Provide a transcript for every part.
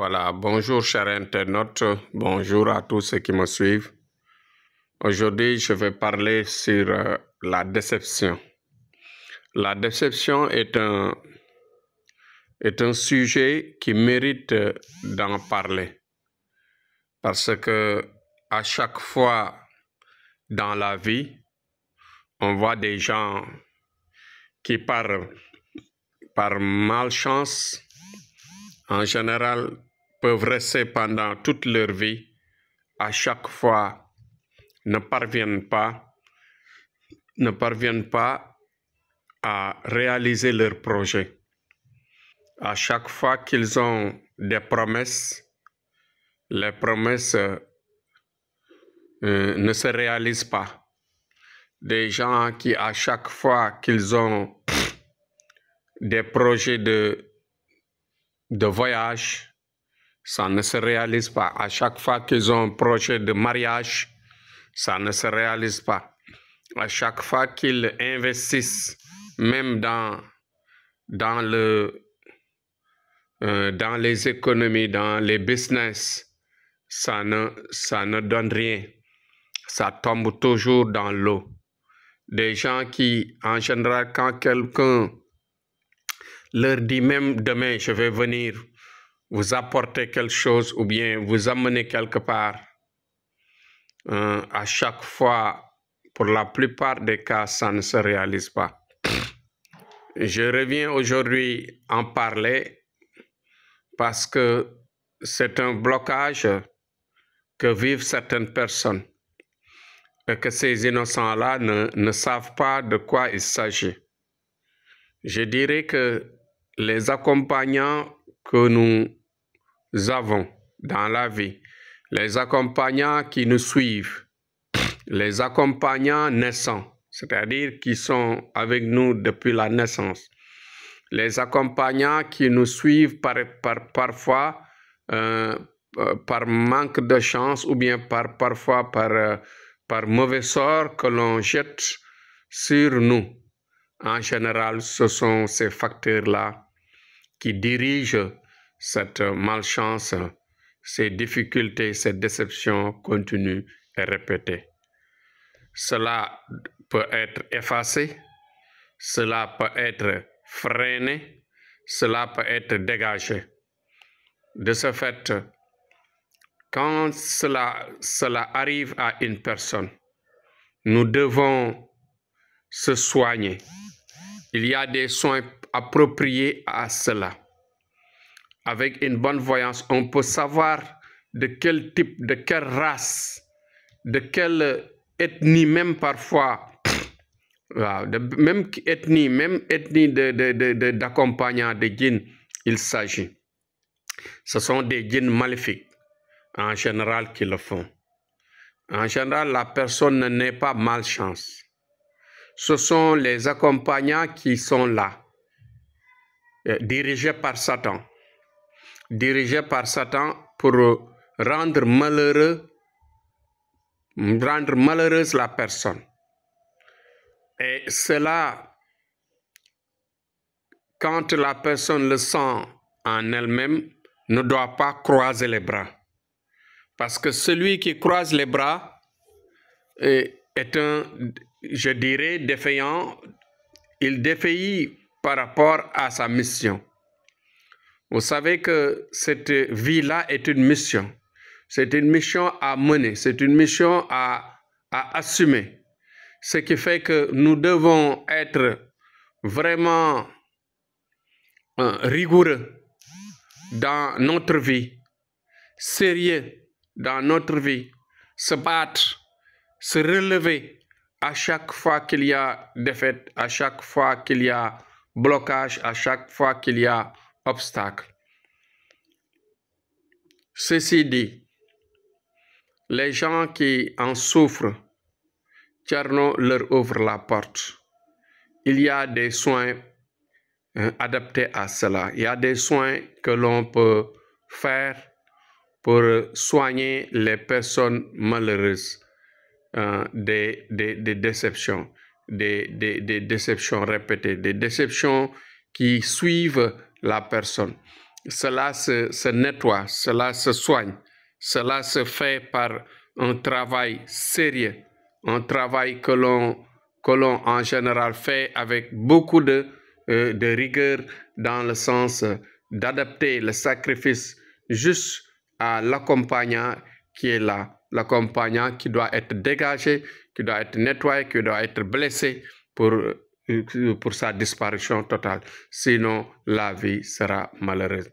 Voilà, bonjour chers internautes, bonjour à tous ceux qui me suivent. Aujourd'hui, je vais parler sur euh, la déception. La déception est un, est un sujet qui mérite euh, d'en parler. Parce que à chaque fois dans la vie, on voit des gens qui par, par malchance, en général peuvent rester pendant toute leur vie, à chaque fois ne parviennent pas, ne parviennent pas à réaliser leurs projets. À chaque fois qu'ils ont des promesses, les promesses euh, ne se réalisent pas. Des gens qui, à chaque fois qu'ils ont des projets de, de voyage, ça ne se réalise pas. À chaque fois qu'ils ont un projet de mariage, ça ne se réalise pas. À chaque fois qu'ils investissent, même dans, dans, le, euh, dans les économies, dans les business, ça ne, ça ne donne rien. Ça tombe toujours dans l'eau. Des gens qui, en général, quand quelqu'un leur dit même demain, je vais venir, vous apporter quelque chose ou bien vous amener quelque part, hein, à chaque fois, pour la plupart des cas, ça ne se réalise pas. Je reviens aujourd'hui en parler parce que c'est un blocage que vivent certaines personnes et que ces innocents-là ne, ne savent pas de quoi il s'agit. Je dirais que les accompagnants que nous avons dans la vie, les accompagnants qui nous suivent, les accompagnants naissants, c'est-à-dire qui sont avec nous depuis la naissance, les accompagnants qui nous suivent par, parfois euh, euh, par manque de chance ou bien par, parfois par, euh, par mauvais sort que l'on jette sur nous. En général, ce sont ces facteurs-là qui dirigent cette malchance, ces difficultés, ces déceptions continuent et répétées. Cela peut être effacé, cela peut être freiné, cela peut être dégagé. De ce fait, quand cela, cela arrive à une personne, nous devons se soigner. Il y a des soins appropriés à cela avec une bonne voyance, on peut savoir de quel type, de quelle race, de quelle ethnie même parfois, même ethnie, même ethnie d'accompagnants de, de, de il s'agit. Ce sont des djinns maléfiques, en général, qui le font. En général, la personne n'est pas malchance. Ce sont les accompagnants qui sont là, euh, dirigés par Satan dirigé par Satan pour rendre malheureux, rendre malheureuse la personne. Et cela, quand la personne le sent en elle-même, ne doit pas croiser les bras. Parce que celui qui croise les bras est un, je dirais, défaillant. Il défaillit par rapport à sa mission. Vous savez que cette vie-là est une mission. C'est une mission à mener, c'est une mission à, à assumer. Ce qui fait que nous devons être vraiment euh, rigoureux dans notre vie, sérieux dans notre vie, se battre, se relever à chaque fois qu'il y a défaite, à chaque fois qu'il y a blocage, à chaque fois qu'il y a obstacle. Ceci dit, les gens qui en souffrent, Tcherno leur ouvre la porte. Il y a des soins hein, adaptés à cela. Il y a des soins que l'on peut faire pour soigner les personnes malheureuses hein, des, déceptions, des, des, déceptions répétées, des déceptions qui suivent la personne. Cela se, nettoie, cela se soigne, cela se fait par un travail sérieux, un travail que l'on l'on en général fait avec beaucoup de, euh, de rigueur dans le sens d'adapter le sacrifice juste à l'accompagnant qui est là, l'accompagnant qui doit être dégagé, qui doit être nettoyé, qui doit être blessé pour euh, euh, pour sa disparition totale. Sinon, la vie sera malheureuse.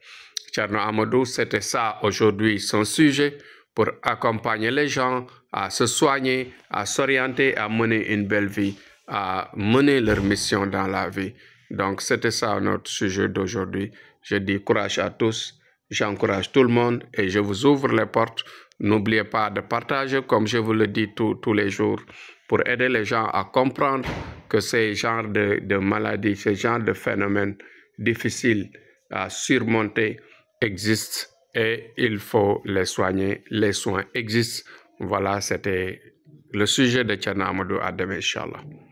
Tcherno Amadou, c'était ça aujourd'hui son sujet pour accompagner les gens à se soigner, à s'orienter, à mener une belle vie, à mener leur mission dans la vie. Donc, c'était ça notre sujet d'aujourd'hui. Je dis courage à tous, j'encourage tout le monde et je vous ouvre les portes. N'oubliez pas de partager, comme je vous le dis tous les jours, pour aider les gens à comprendre que ces genres de, maladies, ces genres de phénomènes difficiles à surmonter existent et il faut les soigner. Les soins existent. Voilà, c'était le sujet de Tchana Amadou Adem, Inch'Allah.